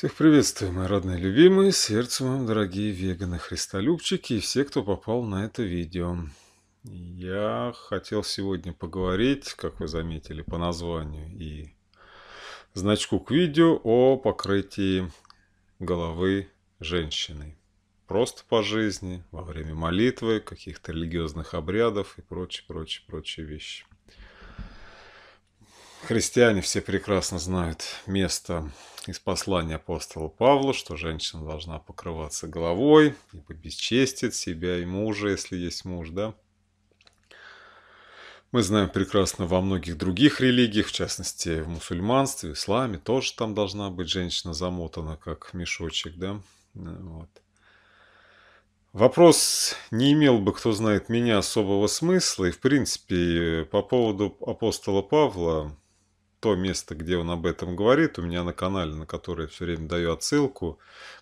Всех приветствую, мои родные любимые, сердцем вам, дорогие веганы, христолюбчики и все, кто попал на это видео. Я хотел сегодня поговорить, как вы заметили по названию и значку к видео, о покрытии головы женщины. Просто по жизни, во время молитвы, каких-то религиозных обрядов и прочие, прочие, прочие вещи. Христиане все прекрасно знают место из послания апостола Павла, что женщина должна покрываться головой, ибо бесчестит себя и мужа, если есть муж, да? Мы знаем прекрасно во многих других религиях, в частности в мусульманстве, в исламе, тоже там должна быть женщина замотана как мешочек, да? Вот. Вопрос не имел бы, кто знает меня, особого смысла. И, в принципе, по поводу апостола Павла, то место, где он об этом говорит, у меня на канале, на который я все время даю отсылку,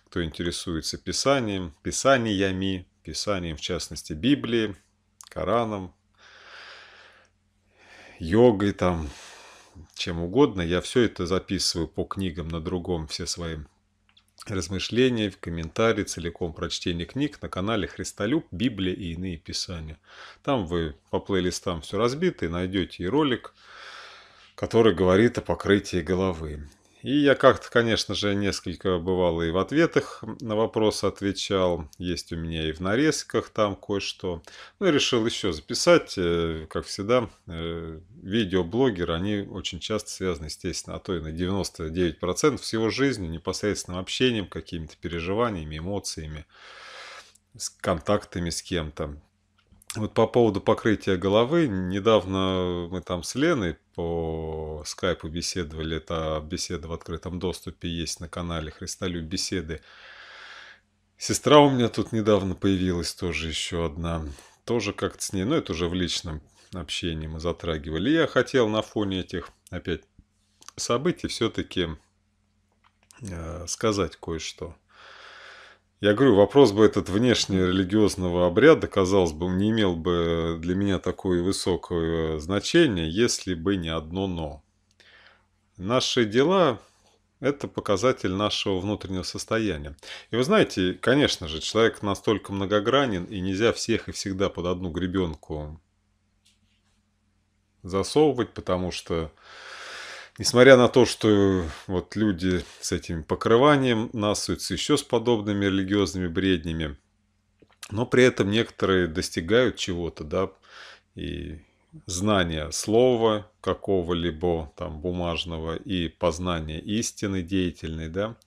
кто интересуется писанием, писаниями, писанием, в частности, Библии, Кораном, йогой там, чем угодно. Я все это записываю по книгам на другом, все свои размышления, в комментарии, целиком прочтение книг на канале Христолюб, Библия и иные писания. Там вы по плейлистам все разбиты, найдете и ролик, который говорит о покрытии головы. И я как-то, конечно же, несколько бывало и в ответах на вопросы отвечал. Есть у меня и в нарезках там кое-что. Ну и решил еще записать. Э, как всегда, э, видеоблогеры, они очень часто связаны, естественно, а то и на 99% всего жизни непосредственным общением, какими-то переживаниями, эмоциями, с контактами с кем-то. Вот по поводу покрытия головы, недавно мы там с Леной по скайпу беседовали, это беседа в открытом доступе есть на канале Христолюб беседы. Сестра у меня тут недавно появилась тоже еще одна, тоже как-то с ней, Но ну, это уже в личном общении мы затрагивали. я хотел на фоне этих опять событий все-таки э, сказать кое-что. Я говорю, вопрос бы этот внешне религиозного обряда, казалось бы, не имел бы для меня такое высокое э, значение, если бы не одно «но». Наши дела – это показатель нашего внутреннего состояния. И вы знаете, конечно же, человек настолько многогранен, и нельзя всех и всегда под одну гребенку засовывать, потому что Несмотря на то, что вот люди с этим покрыванием насуются еще с подобными религиозными бреднями, но при этом некоторые достигают чего-то, да, и знания слова какого-либо там бумажного и познания истины деятельной, да.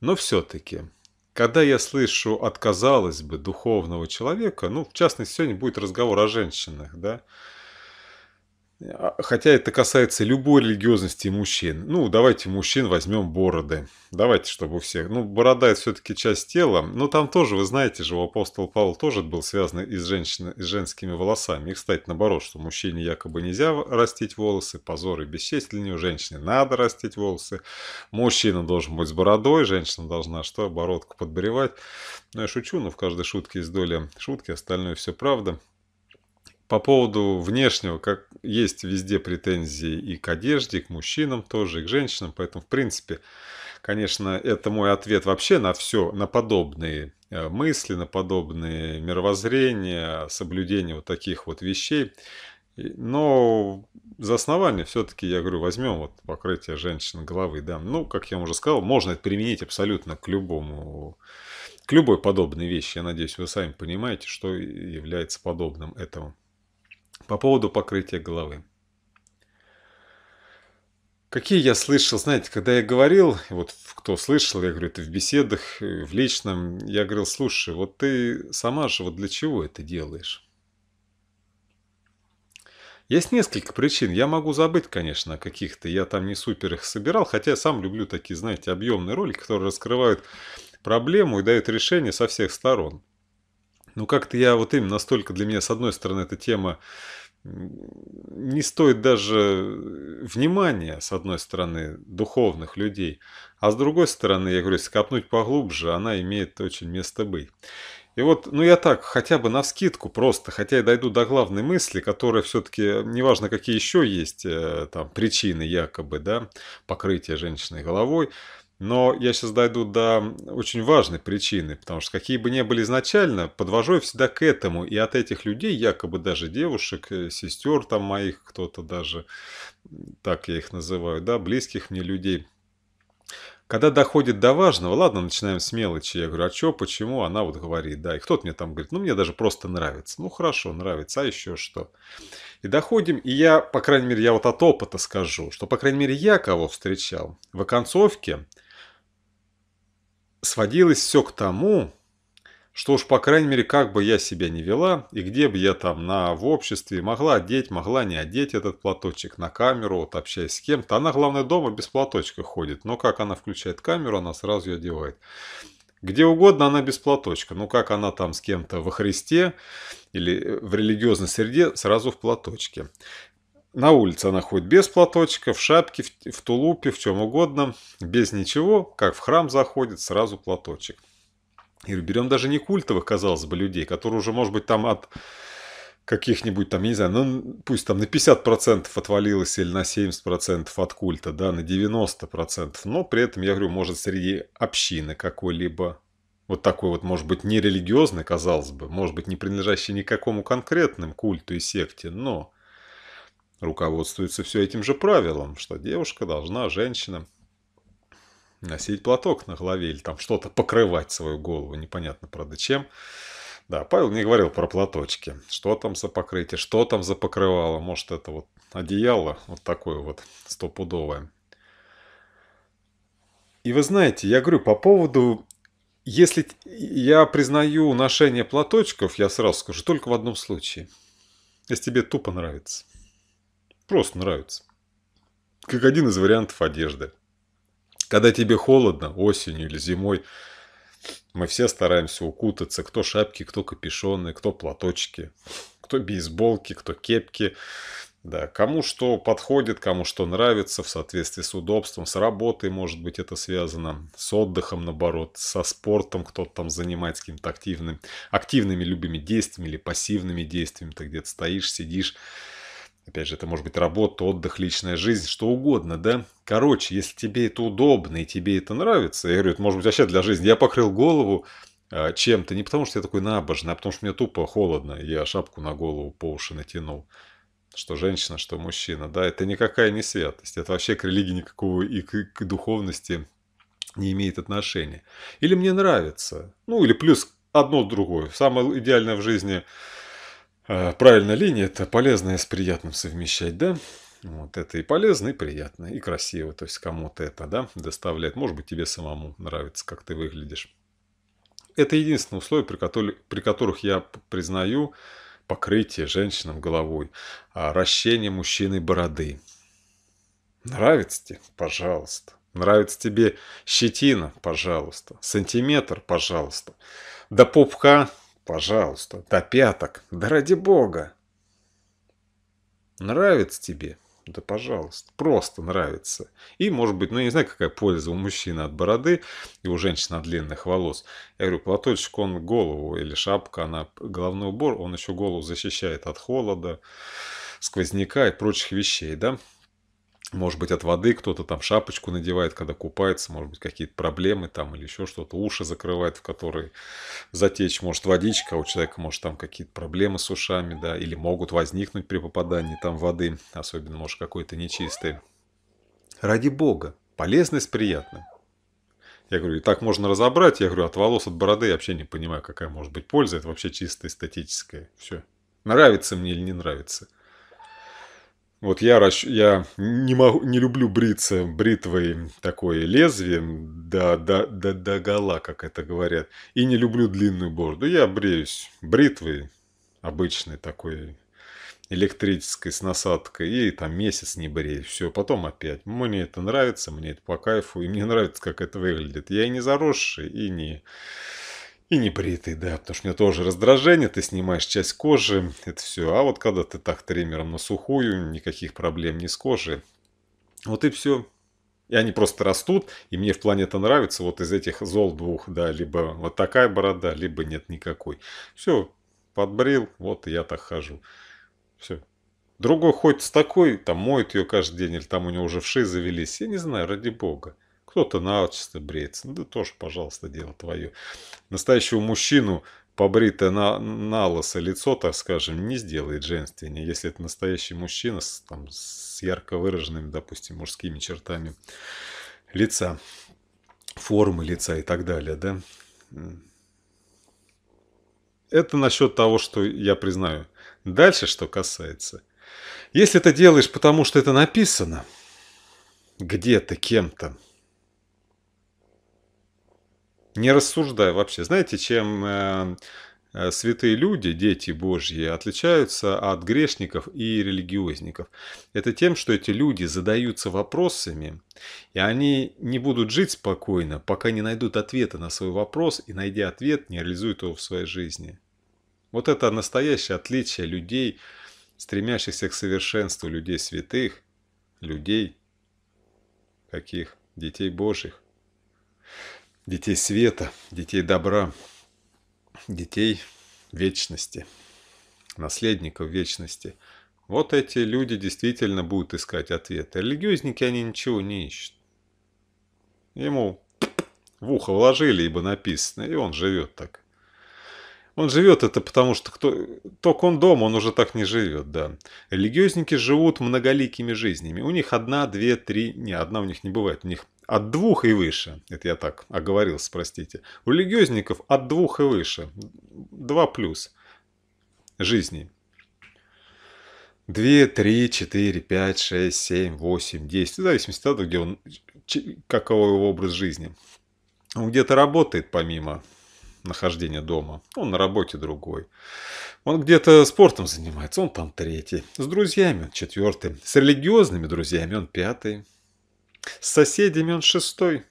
Но все-таки, когда я слышу отказалось бы, духовного человека, ну, в частности, сегодня будет разговор о женщинах, да, а, хотя это касается любой религиозности мужчин. Ну, давайте мужчин возьмем бороды. Давайте, чтобы у всех. Ну, борода это все-таки часть тела. Но там тоже, вы знаете же, у апостола Павла тоже был связан и с, женщиной, и с женскими волосами. И, кстати, наоборот, что мужчине якобы нельзя растить волосы, позор и для нее Женщине надо растить волосы. Мужчина должен быть с бородой, женщина должна что, бородку подбривать. Ну, я шучу, но в каждой шутке есть доля шутки, остальное все правда по поводу внешнего, как есть везде претензии и к одежде, и к мужчинам тоже, и к женщинам. Поэтому, в принципе, конечно, это мой ответ вообще на все, на подобные э, мысли, на подобные мировоззрения, соблюдение вот таких вот вещей. Но за основание все-таки, я говорю, возьмем вот покрытие женщин головы, да. Ну, как я уже сказал, можно это применить абсолютно к любому, к любой подобной вещи. Я надеюсь, вы сами понимаете, что является подобным этому по поводу покрытия головы. Какие я слышал, знаете, когда я говорил, вот кто слышал, я говорю, это в беседах, э, в личном, я говорил, слушай, вот ты сама же вот для чего это делаешь? Есть несколько причин. Я могу забыть, конечно, каких-то. Я там не супер их собирал, хотя я сам люблю такие, знаете, объемные ролики, которые раскрывают проблему и дают решение со всех сторон. Ну, как-то я вот именно настолько для меня, с одной стороны, эта тема не стоит даже э, внимания, с одной стороны, духовных людей, а с другой стороны, я говорю, скопнуть поглубже, она имеет очень место быть. И вот, ну я так, хотя бы на вскидку просто, хотя я дойду до главной мысли, которая все-таки, э, неважно какие еще есть э, там причины якобы, да, покрытия женщины головой, но я сейчас дойду до очень важной причины, потому что какие бы ни были изначально, подвожу я всегда к этому. И от этих людей, якобы даже девушек, э, сестер там моих, кто-то даже, так я их называю, да, близких мне людей. Когда доходит до важного, ладно, начинаем с мелочи. Я говорю, а что, почему? Она вот говорит, да. И кто-то мне там говорит, ну, мне даже просто нравится. Ну, хорошо, нравится, а еще что? И доходим, и я, по крайней мере, я вот от опыта скажу, что, по крайней мере, я кого встречал в оконцовке – сводилось все к тому, что уж, по крайней мере, как бы я себя не вела, и где бы я там на, в обществе могла одеть, могла не одеть этот платочек на камеру, вот общаясь с кем-то. Она, главное, дома без платочка ходит, но как она включает камеру, она сразу ее одевает. Где угодно она без платочка, ну как она там с кем-то во Христе или э, в религиозной среде, сразу в платочке. На улице она ходит без платочка, в шапке, в, в тулупе, в чем угодно, без ничего, как в храм заходит, сразу платочек. И берем даже не культовых, казалось бы, людей, которые уже, может быть, там от каких-нибудь там, я не знаю, ну, пусть там на 50% отвалилось или на 70% от культа, да, на 90%, но при этом, я говорю, может, среди общины какой-либо, вот такой вот, может быть, нерелигиозный, казалось бы, может быть, не принадлежащий никакому конкретным культу и секте, но руководствуется все этим же правилом, что девушка должна, женщина, носить платок на голове или там что-то покрывать свою голову, непонятно, правда, чем. Да, Павел не говорил про платочки. Что там за покрытие, что там за покрывало. Может, это вот одеяло вот такое вот стопудовое. И вы знаете, я говорю по поводу... Если я признаю ношение платочков, я сразу скажу, только в одном случае. Если тебе тупо нравится. Просто нравится. Как один из вариантов одежды. Когда тебе холодно, осенью или зимой, мы все стараемся укутаться. Кто шапки, кто капюшоны, кто платочки, кто бейсболки, кто кепки. Да, кому что подходит, кому что нравится в соответствии с удобством, с работой, может быть, это связано, с отдыхом, наоборот, со спортом, кто-то там занимается каким-то активным, активными любыми действиями или пассивными действиями, ты где-то стоишь, сидишь, Опять же, это может быть работа, отдых, личная жизнь, что угодно, да? Короче, если тебе это удобно и тебе это нравится, я говорю, это может быть вообще для жизни. Я покрыл голову а, чем-то, не потому что я такой набожный, а потому что мне тупо холодно, я шапку на голову по уши натянул. Что женщина, что мужчина, да, это никакая не святость, это вообще к религии никакого и к, к духовности не имеет отношения. Или мне нравится, ну или плюс одно другое. Самое идеальное в жизни а, Правильно, линия – это полезное с приятным совмещать, да? Вот это и полезно, и приятно, и красиво. То есть кому-то это, да, доставляет. Может быть, тебе самому нравится, как ты выглядишь. Это единственное условие, при, которых, при которых я признаю покрытие женщинам головой, а, ращение мужчины бороды. Нравится тебе? Пожалуйста. Нравится тебе щетина? Пожалуйста. Сантиметр? Пожалуйста. До пупка Пожалуйста, до пяток, да ради бога. Нравится тебе? Да пожалуйста, просто нравится. И может быть, ну я не знаю, какая польза у мужчины от бороды и у женщины от длинных волос. Я говорю, платочек он голову или шапка, она головной убор, он еще голову защищает от холода, сквозняка и прочих вещей, да? Может быть, от воды кто-то там шапочку надевает, когда купается, может быть, какие-то проблемы там или еще что-то. Уши закрывает, в которые затечь может водичка, а у человека может там какие-то проблемы с ушами, да, или могут возникнуть при попадании там воды, особенно, может, какой-то нечистый. Ради бога, полезность приятна. Я говорю, и так можно разобрать. Я говорю, от волос, от бороды я вообще не понимаю, какая может быть польза. Это вообще чисто эстетическое. Все. Нравится мне или не нравится. Вот я, расщ... я не, могу, не люблю бриться бритвой такое лезвием до, до, до, до гола, как это говорят. И не люблю длинную бороду. Я бреюсь бритвой обычной такой электрической с насадкой. И там месяц не бреюсь. Все, потом опять. Мне это нравится, мне это по кайфу. И мне нравится, как это выглядит. Я и не заросший, и не и непритый, да, потому что у меня тоже раздражение, ты снимаешь часть кожи, это все. А вот когда ты так триммером на сухую, никаких проблем не с кожей. Вот и все. И они просто растут, и мне в плане это нравится. Вот из этих зол двух, да, либо вот такая борода, либо нет никакой. Все, подбрил, вот я так хожу. Все. Другой ходит с такой, там моет ее каждый день, или там у него уже вши завелись. Я не знаю, ради бога. Кто-то на отчество бреется. Да тоже, пожалуйста, дело твое. Настоящего мужчину побритое на, на лысо лицо, так скажем, не сделает женственнее. Если это настоящий мужчина с, там, с ярко выраженными, допустим, мужскими чертами лица, формы лица и так далее, да. Это насчет того, что я признаю. Дальше, что касается. Если ты делаешь потому, что это написано, где-то, кем-то, не рассуждая вообще. Знаете, чем э, э, святые люди, дети Божьи, отличаются от грешников и религиозников? Это тем, что эти люди задаются вопросами, и они не будут жить спокойно, пока не найдут ответа на свой вопрос, и найдя ответ, не реализуют его в своей жизни. Вот это настоящее отличие людей, стремящихся к совершенству, людей святых, людей каких? Детей Божьих детей света, детей добра, детей вечности, наследников вечности. Вот эти люди действительно будут искать ответы. Религиозники, они ничего не ищут. Ему в ухо вложили, ибо написано, и он живет так. Он живет это потому, что кто... только он дома, он уже так не живет, да. Религиозники живут многоликими жизнями. У них одна, две, три... Не, одна у них не бывает. У них от двух и выше. Это я так оговорился, простите. У религиозников от двух и выше. Два плюс жизней. две три четыре пять шесть семь восемь десять В зависимости от того, где он, каково его образ жизни. Он где-то работает помимо нахождения дома, он на работе другой. Он где-то спортом занимается, он там третий. С друзьями он четвертый. С религиозными друзьями он пятый. С соседями он шестой.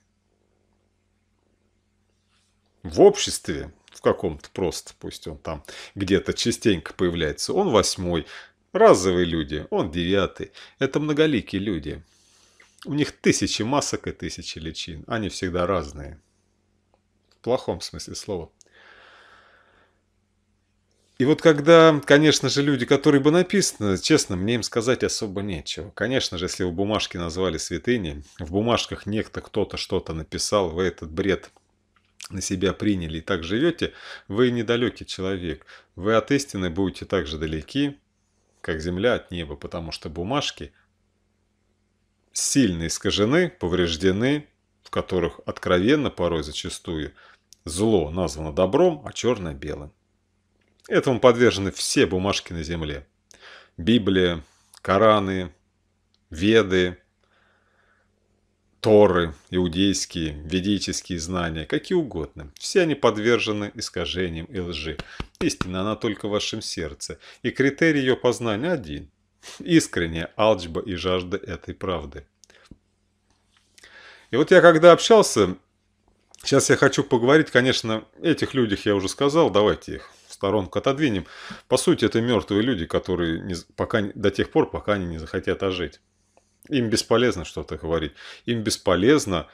В обществе, в каком-то просто, пусть он там где-то частенько появляется, он восьмой. Разовые люди, он девятый. Это многоликие люди. У них тысячи масок и тысячи личин. Они всегда разные плохом смысле слова. И вот когда, конечно же, люди, которые бы написаны, честно, мне им сказать особо нечего. Конечно же, если вы бумажки назвали святыни, в бумажках некто кто-то что-то написал, вы этот бред на себя приняли и так живете, вы недалекий человек. Вы от истины будете так же далеки, как земля от неба, потому что бумажки сильно искажены, повреждены, в которых откровенно порой зачастую – Зло названо добром, а черное – белым. Этому подвержены все бумажки на земле. Библия, Кораны, Веды, Торы, иудейские, ведические знания, какие угодно. Все они подвержены искажениям и лжи. Истина, она только в вашем сердце. И критерий ее познания один. Искренняя алчба и жажда этой правды. И вот я когда общался Сейчас я хочу поговорить, конечно, этих людях я уже сказал, давайте их в сторонку отодвинем. По сути, это мертвые люди, которые не, пока, до тех пор, пока они не захотят ожить. Им бесполезно что-то говорить. Им бесполезно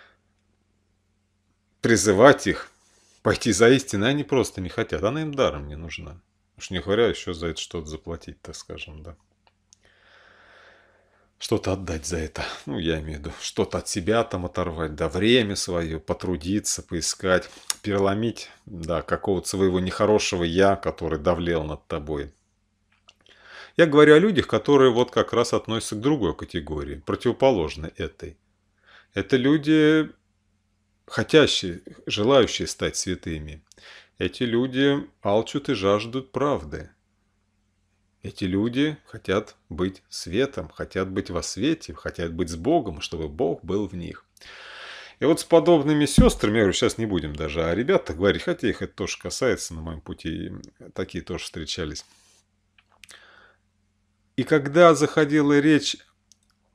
призывать их пойти за истиной. Они просто не хотят. Она им даром не нужна. Уж не говоря еще за это что-то заплатить, так скажем, да что-то отдать за это. Ну, я имею в виду, что-то от себя там оторвать, да время свое, потрудиться, поискать, переломить, да, какого-то своего нехорошего «я», который давлел над тобой. Я говорю о людях, которые вот как раз относятся к другой категории, противоположной этой. Это люди, хотящие, желающие стать святыми. Эти люди алчут и жаждут правды – эти люди хотят быть светом, хотят быть во свете, хотят быть с Богом, чтобы Бог был в них. И вот с подобными сестрами, я говорю, сейчас не будем даже о ребятах говорить, хотя их это тоже касается, на моем пути такие тоже встречались. И когда заходила речь,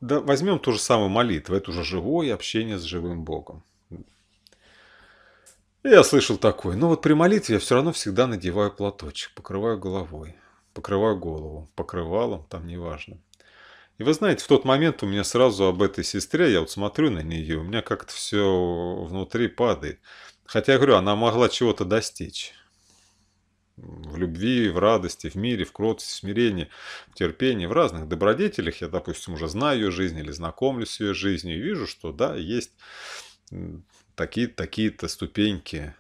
да, возьмем ту же самую молитву, это уже живое общение с живым Богом. И я слышал такое, ну вот при молитве я все равно всегда надеваю платочек, покрываю головой покрываю голову, покрывалом, там неважно. И вы знаете, в тот момент у меня сразу об этой сестре, я вот смотрю на нее, у меня как-то все внутри падает. Хотя я говорю, она могла чего-то достичь. В любви, в радости, в мире, в кротости, в смирении, в терпении, в разных добродетелях. Я, допустим, уже знаю ее жизнь или знакомлюсь с ее жизнью и вижу, что да, есть такие-то ступеньки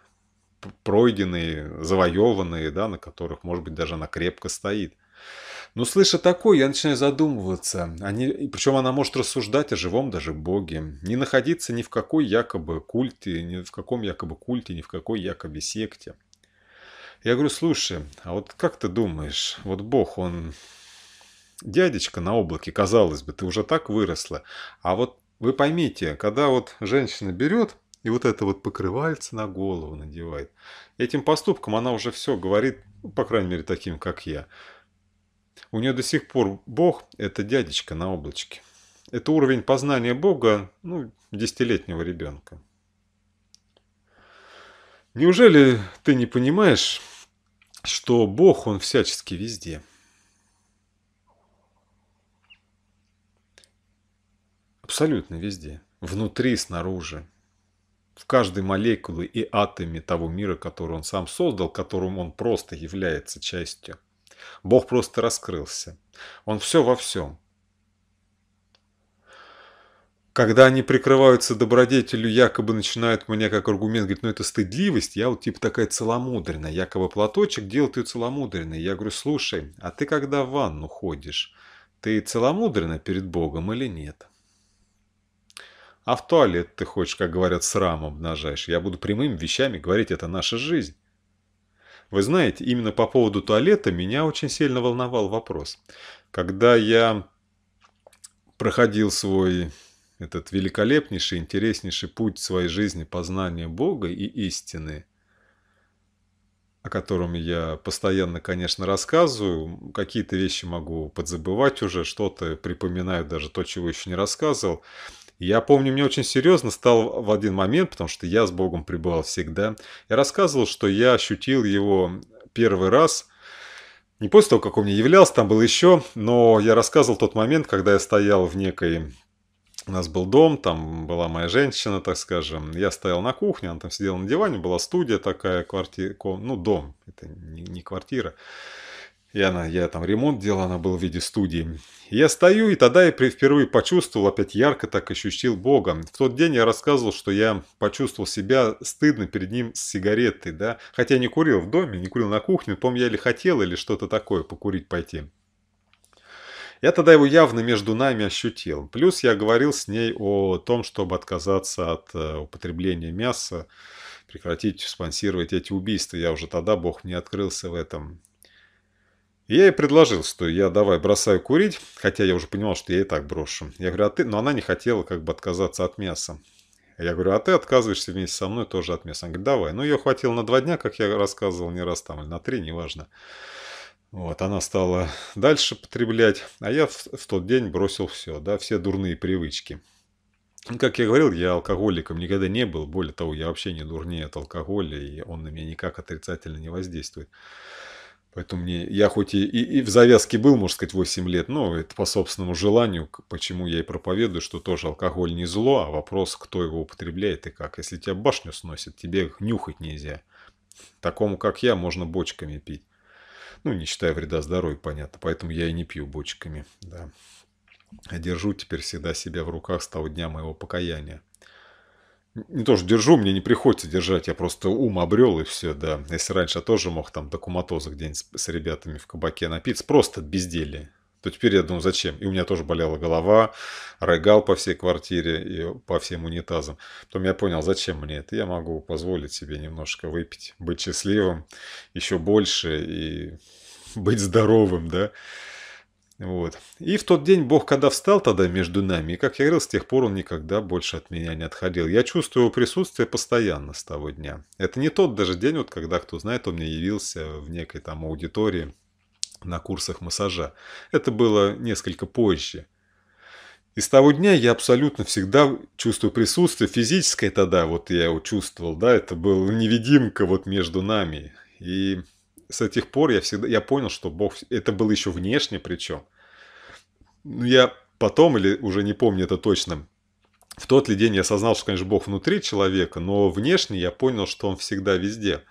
пройденные, завоеванные, да, на которых, может быть, даже она крепко стоит. Но слыша такое, я начинаю задумываться. Они, а причем она может рассуждать о живом даже Боге. Не находиться ни в какой якобы культе, ни в каком якобы культе, ни в какой якобы секте. Я говорю, слушай, а вот как ты думаешь, вот Бог, он дядечка на облаке, казалось бы, ты уже так выросла. А вот вы поймите, когда вот женщина берет и вот это вот покрывальце на голову надевает. Этим поступком она уже все говорит, ну, по крайней мере, таким, как я. У нее до сих пор Бог – это дядечка на облачке. Это уровень познания Бога, ну, десятилетнего ребенка. Неужели ты не понимаешь, что Бог, Он всячески везде? Абсолютно везде. Внутри, снаружи, в каждой молекулы и атоме того мира, который он сам создал, которым он просто является частью. Бог просто раскрылся. Он все во всем. Когда они прикрываются добродетелью, якобы начинают мне как аргумент говорить, ну это стыдливость, я вот типа такая целомудренная, якобы платочек делает ее целомудренной. Я говорю, слушай, а ты когда в ванну ходишь, ты целомудрена перед Богом или нет? А в туалет ты хочешь, как говорят, срам обнажаешь. Я буду прямыми вещами говорить, это наша жизнь. Вы знаете, именно по поводу туалета меня очень сильно волновал вопрос. Когда я проходил свой этот великолепнейший, интереснейший путь своей жизни познания Бога и истины, о котором я постоянно, конечно, рассказываю. Какие-то вещи могу подзабывать уже, что-то припоминаю даже то, чего еще не рассказывал. Я помню, мне очень серьезно стал в один момент, потому что я с Богом пребывал всегда. Я рассказывал, что я ощутил его первый раз – не после того, как он мне являлся, там был еще, но я рассказывал тот момент, когда я стоял в некой... У нас был дом, там была моя женщина, так скажем. Я стоял на кухне, она там сидела на диване, была студия такая, квартира, ну, дом, это не квартира. Я она, я там ремонт делал, она была в виде студии. Я стою, и тогда я впервые почувствовал, опять ярко так ощутил Бога. В тот день я рассказывал, что я почувствовал себя стыдно перед ним с сигаретой, да. Хотя не курил в доме, не курил на кухне, потом я или хотел, или что-то такое, покурить пойти. Я тогда его явно между нами ощутил. Плюс я говорил с ней о том, чтобы отказаться от э, употребления мяса, прекратить спонсировать эти убийства. Я уже тогда, Бог мне открылся в этом я ей предложил, что я давай бросаю курить, хотя я уже понимал, что я и так брошу. Я говорю, а ты... Но она не хотела как бы отказаться от мяса. Я говорю, а ты отказываешься вместе со мной тоже от мяса. Она говорит, давай. Ну, ее хватило на два дня, как я рассказывал не раз там, или на три, неважно. Вот, она стала дальше потреблять, а я в, в тот день бросил все, да, все дурные привычки. Ну, как я говорил, я алкоголиком никогда не был, более того, я вообще не дурнее от алкоголя, и он на меня никак отрицательно не воздействует. Поэтому мне, я хоть и, и, и в завязке был, можно сказать, 8 лет, но это по собственному желанию, почему я и проповедую, что тоже алкоголь не зло, а вопрос, кто его употребляет и как. Если тебя башню сносит, тебе нюхать нельзя. Такому, как я, можно бочками пить. Ну, не считая вреда здоровью, понятно, поэтому я и не пью бочками, да. А держу теперь всегда себя в руках с того дня моего покаяния не то тоже держу, мне не приходится держать, я просто ум обрел и все, да. Если раньше я тоже мог там до куматоза где-нибудь с, с ребятами в кабаке напиться, просто от безделья, то теперь я думаю, зачем? И у меня тоже болела голова, рыгал по всей квартире и по всем унитазам. Потом я понял, зачем мне это. Я могу позволить себе немножко выпить, быть счастливым еще больше и быть здоровым, да. Вот. И в тот день Бог, когда встал тогда между нами, и, как я говорил, с тех пор он никогда больше от меня не отходил. Я чувствую его присутствие постоянно с того дня. Это не тот даже день, вот когда, кто знает, он мне явился в некой там аудитории на курсах массажа. Это было несколько позже. И с того дня я абсолютно всегда чувствую присутствие физическое тогда, вот я его чувствовал, да, это был невидимка вот между нами. И с этих пор я всегда, я понял, что Бог, это было еще внешне причем. Но ну, я потом, или уже не помню это точно, в тот ли день я осознал, что, конечно, Бог внутри человека, но внешне я понял, что Он всегда везде.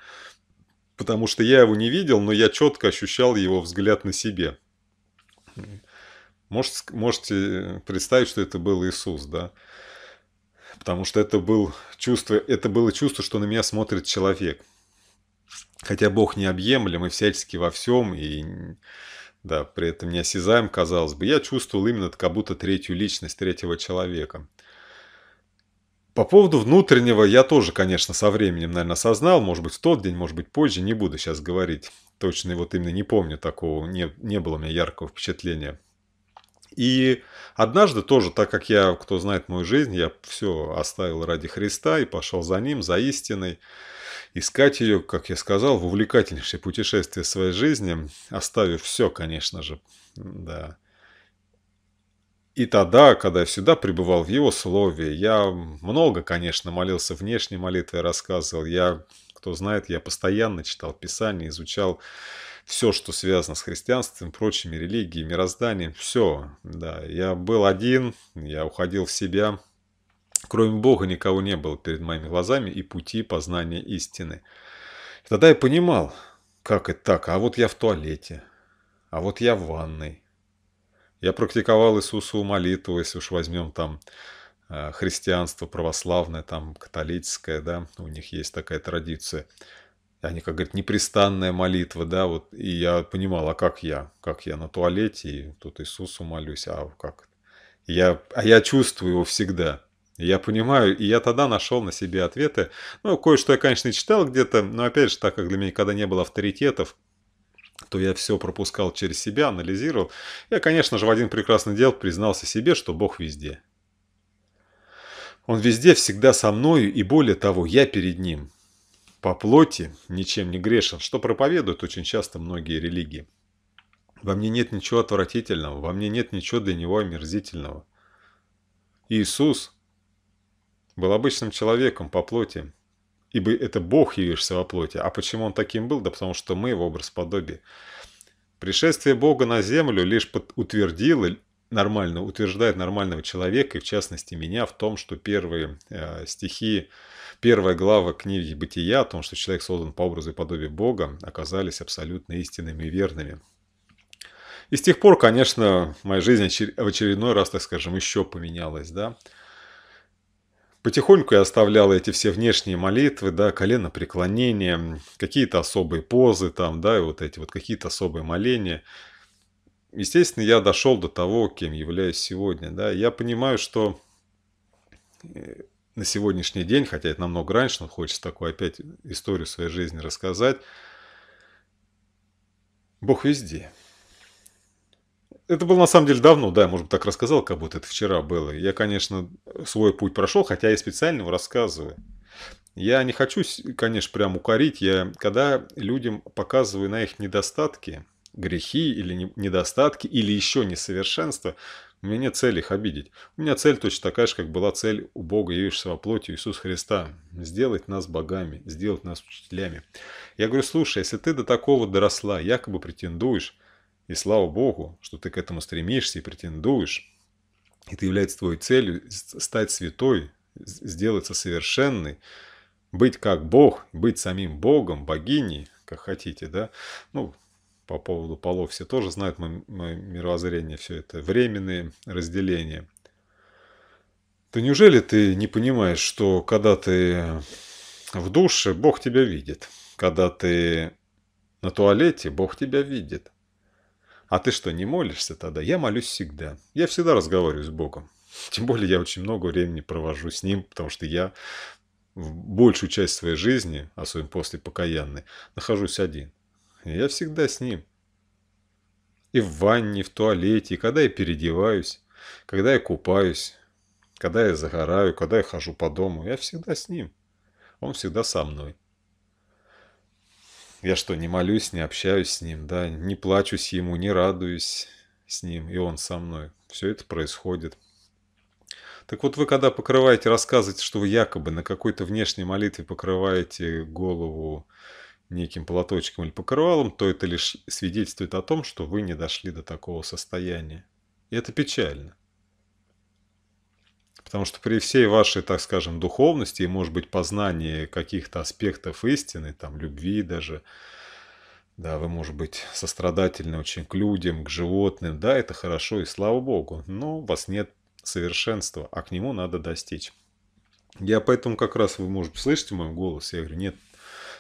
Потому что я его не видел, но я четко ощущал его взгляд на себе. Может, можете представить, что это был Иисус, да? Потому что это, был чувство, это было чувство, что на меня смотрит человек. Хотя Бог не необъемлем и всячески во всем, и да, при этом не неосязаем, казалось бы, я чувствовал именно как будто третью личность третьего человека. По поводу внутреннего я тоже, конечно, со временем, наверное, осознал, может быть, в тот день, может быть, позже, не буду сейчас говорить точно, и вот именно не помню такого, не, не было у меня яркого впечатления. И однажды тоже, так как я, кто знает мою жизнь, я все оставил ради Христа и пошел за Ним, за истиной искать ее, как я сказал, в увлекательнейшее путешествие своей жизни, оставив все, конечно же, да. И тогда, когда я всегда пребывал в его слове, я много, конечно, молился внешней молитвой, рассказывал. Я, кто знает, я постоянно читал Писание, изучал все, что связано с христианством, прочими религиями, мирозданием, все. Да, я был один, я уходил в себя, Кроме Бога никого не было перед моими глазами и пути познания истины. И тогда я понимал, как это так, а вот я в туалете, а вот я в ванной. Я практиковал Иисусу молитву, если уж возьмем там э, христианство православное, там католическое, да, у них есть такая традиция. Они, как говорят, непрестанная молитва, да, вот, и я понимал, а как я? Как я на туалете, и тут Иисусу молюсь, а как? Я, а я чувствую его всегда. Я понимаю, и я тогда нашел на себе ответы. Ну, кое-что я, конечно, читал где-то, но опять же, так как для меня никогда не было авторитетов, то я все пропускал через себя, анализировал. Я, конечно же, в один прекрасный дел признался себе, что Бог везде. Он везде всегда со мною, и более того, я перед Ним. По плоти ничем не грешен, что проповедуют очень часто многие религии. Во мне нет ничего отвратительного, во мне нет ничего для Него омерзительного. Иисус был обычным человеком по плоти, ибо это Бог явишься во плоти. А почему он таким был? Да потому что мы его образ подобие. Пришествие Бога на землю лишь утвердило нормально, утверждает нормального человека, и в частности меня, в том, что первые э, стихи, первая глава книги «Бытия», о том, что человек создан по образу и подобию Бога, оказались абсолютно истинными и верными. И с тех пор, конечно, моя жизнь в очередной раз, так скажем, еще поменялась, да. Потихоньку я оставлял эти все внешние молитвы, да, колено преклонения, какие-то особые позы там, да, и вот эти вот какие-то особые моления. Естественно, я дошел до того, кем являюсь сегодня, да. Я понимаю, что э, на сегодняшний день, хотя это намного раньше, но хочется такую опять историю своей жизни рассказать, Бог везде – это было на самом деле давно, да, может быть, так рассказал, как будто это вчера было. Я, конечно, свой путь прошел, хотя я специально его рассказываю. Я не хочу, конечно, прям укорить. Я, когда людям показываю на их недостатки, грехи или недостатки, или еще несовершенство, у меня нет цели их обидеть. У меня цель точно такая же, как была цель у Бога, явившегося во плоти Иисуса Христа. Сделать нас богами, сделать нас учителями. Я говорю, слушай, если ты до такого доросла, якобы претендуешь, и слава Богу, что ты к этому стремишься и претендуешь. Это является твоей целью стать святой, сделаться совершенной, быть как Бог, быть самим Богом, богиней, как хотите, да. Ну, по поводу полов все тоже знают мое, мировоззрение, все это временные разделения. Да неужели ты не понимаешь, что когда ты в душе, Бог тебя видит? Когда ты на туалете, Бог тебя видит. А ты что, не молишься тогда? Я молюсь всегда. Я всегда разговариваю с Богом. Тем более я очень много времени провожу с Ним, потому что я большую часть своей жизни, особенно после покаянной, нахожусь один. я всегда с Ним. И в ванне, и в туалете, и когда я переодеваюсь, когда я купаюсь, когда я загораю, когда я хожу по дому, я всегда с Ним. Он всегда со мной. Я что, не молюсь, не общаюсь с ним, да, не плачусь ему, не радуюсь с ним, и он со мной. Все это происходит. Так вот, вы когда покрываете, рассказываете, что вы якобы на какой-то внешней молитве покрываете голову неким платочком или покрывалом, то это лишь свидетельствует о том, что вы не дошли до такого состояния. И это печально. Потому что при всей вашей, так скажем, духовности и, может быть, познании каких-то аспектов истины, там, любви даже, да, вы, может быть, сострадательны очень к людям, к животным, да, это хорошо и слава богу, но у вас нет совершенства, а к нему надо достичь. Я поэтому как раз, вы, может, слышите мой голос. я говорю, нет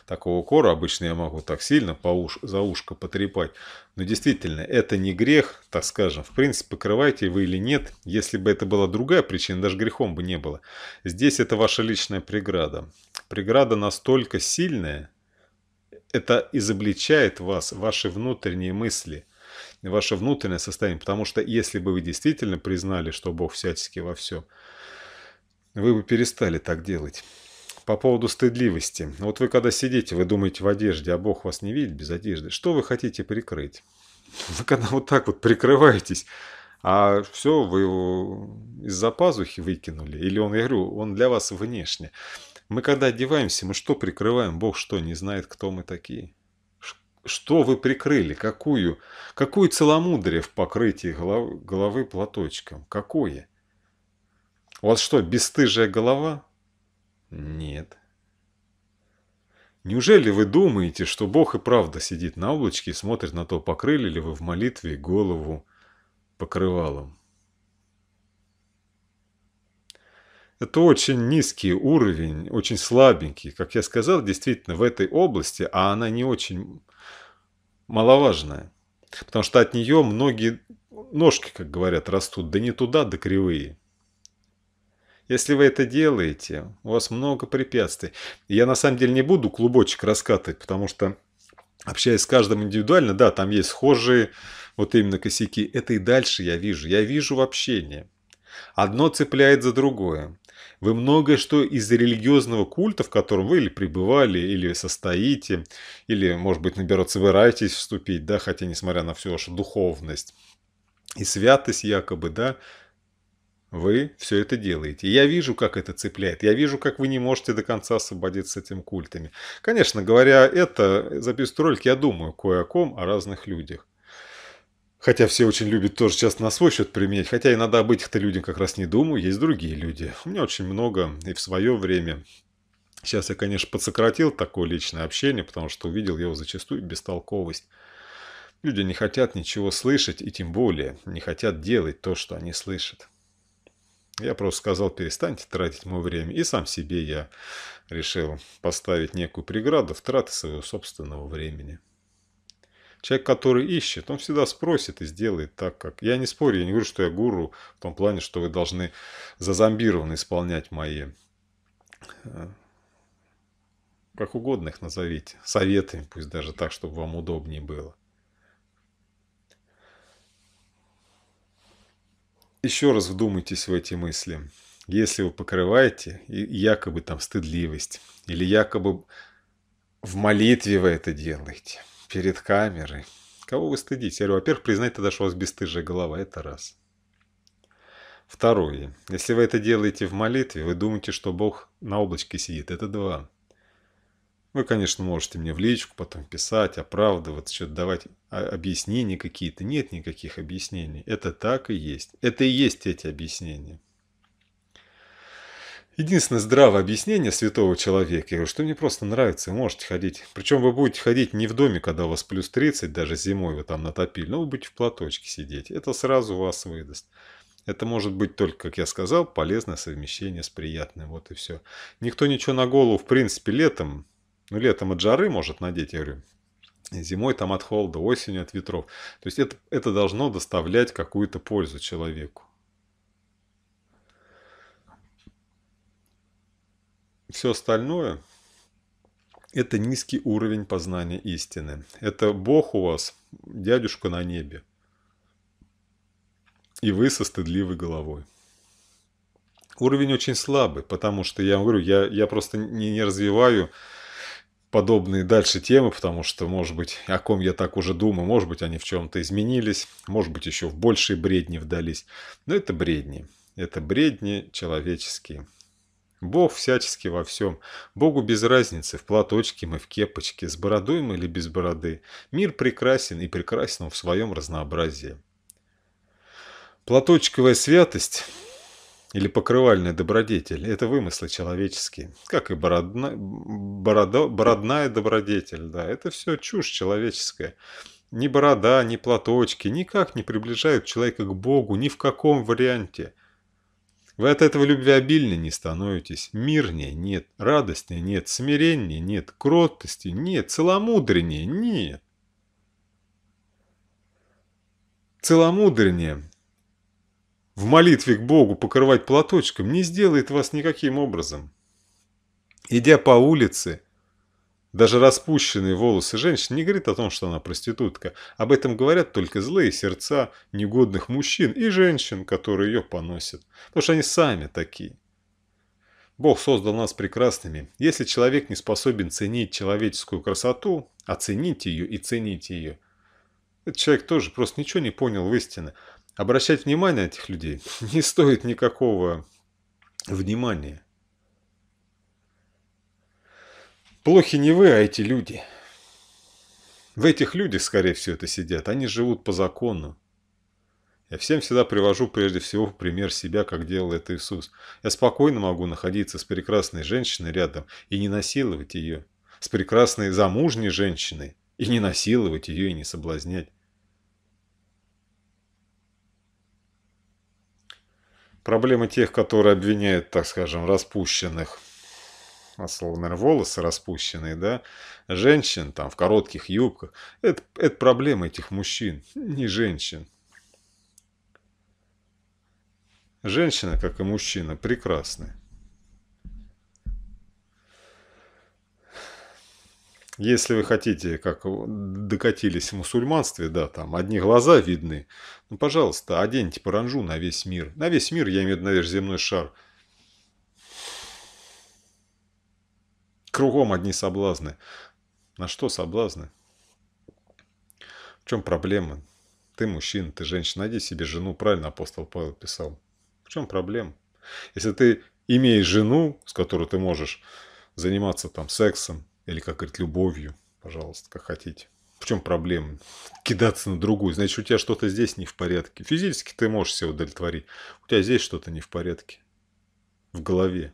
такого кора. Обычно я могу так сильно по уш, за ушко потрепать. Но действительно, это не грех, так скажем. В принципе, покрываете вы или нет. Если бы это была другая причина, даже грехом бы не было. Здесь это ваша личная преграда. Преграда настолько сильная, это изобличает вас, ваши внутренние мысли – ваше внутреннее состояние. Потому что если бы вы действительно признали, что Бог всячески во всем, вы бы перестали так делать. По поводу стыдливости. Вот вы когда сидите, вы думаете в одежде, а Бог вас не видит без одежды. Что вы хотите прикрыть? Вы когда вот так вот прикрываетесь, а все, вы его из-за пазухи выкинули. Или он, я говорю, он для вас внешне. Мы когда одеваемся, мы что прикрываем? Бог что, не знает, кто мы такие? Что вы прикрыли? Какую? Какую целомудрие в покрытии головы, головы платочком? Какое? У вас что, бесстыжая голова? Нет. Неужели вы думаете, что Бог и правда сидит на облачке и смотрит на то, покрыли ли вы в молитве голову покрывалом? Это очень низкий уровень, очень слабенький. Как я сказал, действительно, в этой области, а она не очень маловажная. Потому что от нее многие ножки, как говорят, растут, да не туда, да кривые. Если вы это делаете, у вас много препятствий. Я на самом деле не буду клубочек раскатывать, потому что общаясь с каждым индивидуально, да, там есть схожие вот именно косяки. Это и дальше я вижу. Я вижу в общении. Одно цепляет за другое. Вы многое что из религиозного культа, в котором вы или пребывали, или состоите, или, может быть, наоборот, собираетесь вступить, да, хотя, несмотря на всю вашу духовность и святость якобы, да, вы все это делаете. я вижу, как это цепляет. Я вижу, как вы не можете до конца освободиться с этим культами. Конечно, говоря это, записывать ролик, я думаю кое о ком, о разных людях. Хотя все очень любят тоже сейчас на свой счет применять. Хотя иногда об этих-то людях как раз не думаю. Есть другие люди. У меня очень много и в свое время. Сейчас я, конечно, подсократил такое личное общение, потому что увидел его зачастую бестолковость. Люди не хотят ничего слышать и тем более не хотят делать то, что они слышат. Я просто сказал, перестаньте тратить мое время. И сам себе я решил поставить некую преграду в траты своего собственного времени. Человек, который ищет, он всегда спросит и сделает так, как... Я не спорю, я не говорю, что я гуру в том плане, что вы должны зазомбированно исполнять мои, э, как угодно их назовите, советами, пусть даже так, чтобы вам удобнее было. Еще раз вдумайтесь в эти мысли. Если вы покрываете якобы там стыдливость, или якобы в молитве вы это делаете, перед камерой, кого вы стыдите? Я говорю, во-первых, признайте тогда, что у вас бесстыжая голова, это раз. Второе. Если вы это делаете в молитве, вы думаете, что Бог на облачке сидит, это два. Вы, конечно, можете мне в личку потом писать, оправдывать, что-то давать а, объяснения какие-то. Нет никаких объяснений. Это так и есть. Это и есть эти объяснения. Единственное здравое объяснение святого человека, что мне просто нравится, вы можете ходить. Причем вы будете ходить не в доме, когда у вас плюс 30, даже зимой вы там натопили, но вы будете в платочке сидеть. Это сразу вас выдаст. Это может быть только, как я сказал, полезное совмещение с приятным. Вот и все. Никто ничего на голову, в принципе, летом ну, летом от жары может надеть, я говорю, зимой там от холода, осенью от ветров. То есть это, это должно доставлять какую-то пользу человеку. Все остальное – это низкий уровень познания истины. Это Бог у вас, дядюшка на небе. И вы со стыдливой головой. Уровень очень слабый, потому что, я говорю, я, я просто не, не развиваю подобные дальше темы, потому что, может быть, о ком я так уже думаю, может быть, они в чем-то изменились, может быть, еще в большие бредни вдались. Но это бредни. Это бредни человеческие. Бог всячески во всем. Богу без разницы, в платочке мы, в кепочке, с бородой мы или без бороды. Мир прекрасен и прекрасен в своем разнообразии. Платочковая святость или покрывальный добродетель – это вымыслы человеческие, как и бородна, бородо, бородная добродетель, да, это все чушь человеческая. Ни борода, ни платочки никак не приближают человека к Богу ни в каком варианте. Вы от этого любвеобильны не становитесь, мирнее нет, радостнее нет, смиреннее нет, кротости нет, целомудреннее нет. Целомудреннее в молитве к Богу покрывать платочком не сделает вас никаким образом. Идя по улице, даже распущенные волосы женщины не говорит о том, что она проститутка. Об этом говорят только злые сердца негодных мужчин и женщин, которые ее поносят. Потому что они сами такие. Бог создал нас прекрасными. Если человек не способен ценить человеческую красоту, оценить ее и ценить ее, этот человек тоже просто ничего не понял в истине обращать внимание этих людей не стоит никакого внимания. Плохи не вы, а эти люди. В этих людях, скорее всего, это сидят. Они живут по закону. Я всем всегда привожу прежде всего пример себя, как делал это Иисус. Я спокойно могу находиться с прекрасной женщиной рядом и не насиловать ее. С прекрасной замужней женщиной и не насиловать ее и не соблазнять. Проблема тех, которые обвиняют, так скажем, распущенных, слово, наверное, волосы распущенные, да, женщин там в коротких юбках, это, это проблема этих мужчин, не женщин. Женщина, как и мужчина, прекрасны. Если вы хотите, как докатились в мусульманстве, да, там одни глаза видны, ну, пожалуйста, оденьте паранжу на весь мир. На весь мир, я имею в виду на весь земной шар. Кругом одни соблазны. На что соблазны? В чем проблема? Ты мужчина, ты женщина, найди себе жену, правильно апостол Павел писал. В чем проблема? Если ты имеешь жену, с которой ты можешь заниматься там сексом, или, как говорит, любовью. Пожалуйста, как хотите. В чем проблема? Кидаться на другую. Значит, у тебя что-то здесь не в порядке. Физически ты можешь себя удовлетворить. У тебя здесь что-то не в порядке. В голове.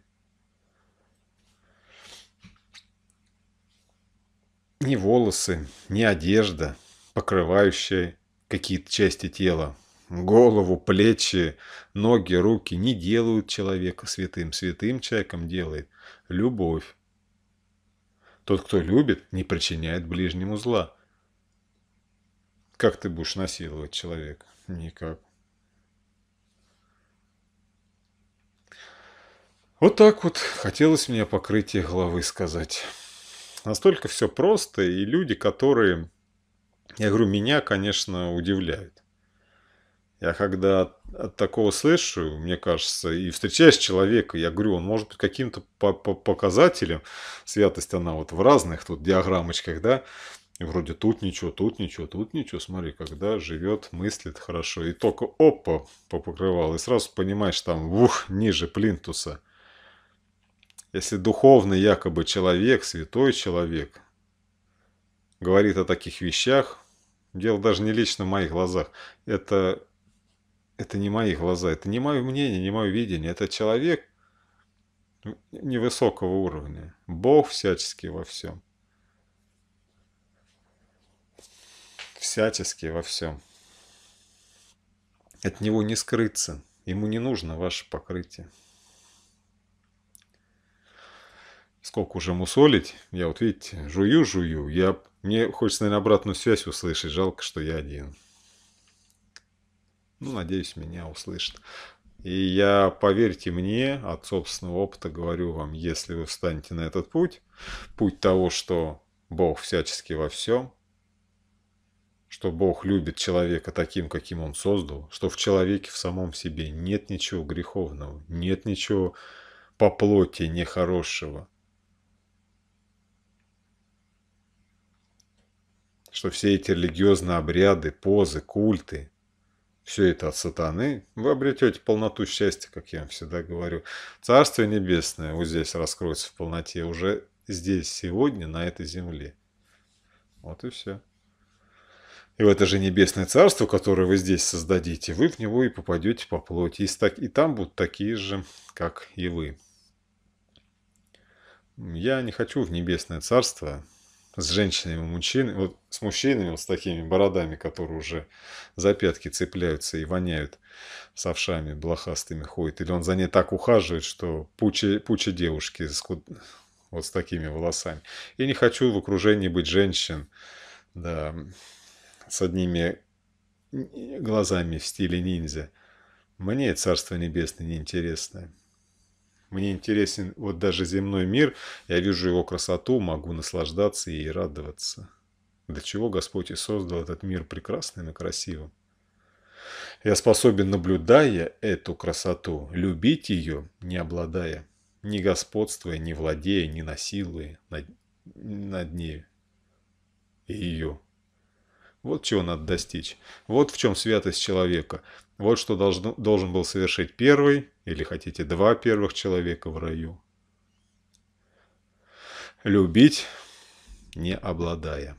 Ни волосы, ни одежда, покрывающая какие-то части тела. Голову, плечи, ноги, руки не делают человека святым. Святым человеком делает любовь тот, кто любит, не причиняет ближнему зла. Как ты будешь насиловать человека? Никак. Вот так вот хотелось мне покрытие головы сказать. Настолько все просто, и люди, которые, я говорю, меня, конечно, удивляют. Я когда от, такого слышу, мне кажется, и встречаешь человека, я говорю, он может быть каким-то по, по показателем, святость она вот в разных тут диаграммочках, да, и вроде тут ничего, тут ничего, тут ничего, смотри, когда живет, мыслит хорошо, и только опа попокрывал, и сразу понимаешь, там, ух, ниже плинтуса. Если духовный якобы человек, святой человек, говорит о таких вещах, дело даже не лично в моих глазах, это это не мои глаза, это не мое мнение, не мое видение. Это человек невысокого уровня. Бог всячески во всем. Всячески во всем. От него не скрыться. Ему не нужно ваше покрытие. Сколько уже мусолить? Я вот, видите, жую-жую. Я... Мне хочется, наверное, обратную связь услышать. Жалко, что я один. Ну, надеюсь, меня услышат. И я, поверьте мне, от собственного опыта говорю вам, если вы встанете на этот путь, путь того, что Бог всячески во всем, что Бог любит человека таким, каким он создал, что в человеке в самом себе нет ничего греховного, нет ничего по плоти нехорошего, что все эти религиозные обряды, позы, культы – все это от сатаны, вы обретете полноту счастья, как я вам всегда говорю. Царство Небесное вот здесь раскроется в полноте уже здесь, сегодня, на этой земле. Вот и все. И в это же небесное царство, которое вы здесь создадите, вы в него и попадете по плоти. И, там будут такие же, как и вы. Я не хочу в небесное царство, с женщинами, мужчинами, вот с мужчинами, вот с такими бородами, которые уже за пятки цепляются и воняют с овшами блохастыми ходит. Или он за ней так ухаживает, что пуча, пуча девушки с, вот с такими волосами. И не хочу в окружении быть женщин, да, с одними глазами в стиле ниндзя. Мне царство небесное неинтересно. Мне интересен вот даже земной мир. Я вижу его красоту, могу наслаждаться и радоваться. Для чего Господь и создал этот мир прекрасным и красивым? Я способен, наблюдая эту красоту, любить ее, не обладая, не господствуя, не владея, не насилуя над, над ней и ее. Вот чего надо достичь. Вот в чем святость человека. Вот что должен, должен был совершить первый, или хотите, два первых человека в раю. Любить, не обладая.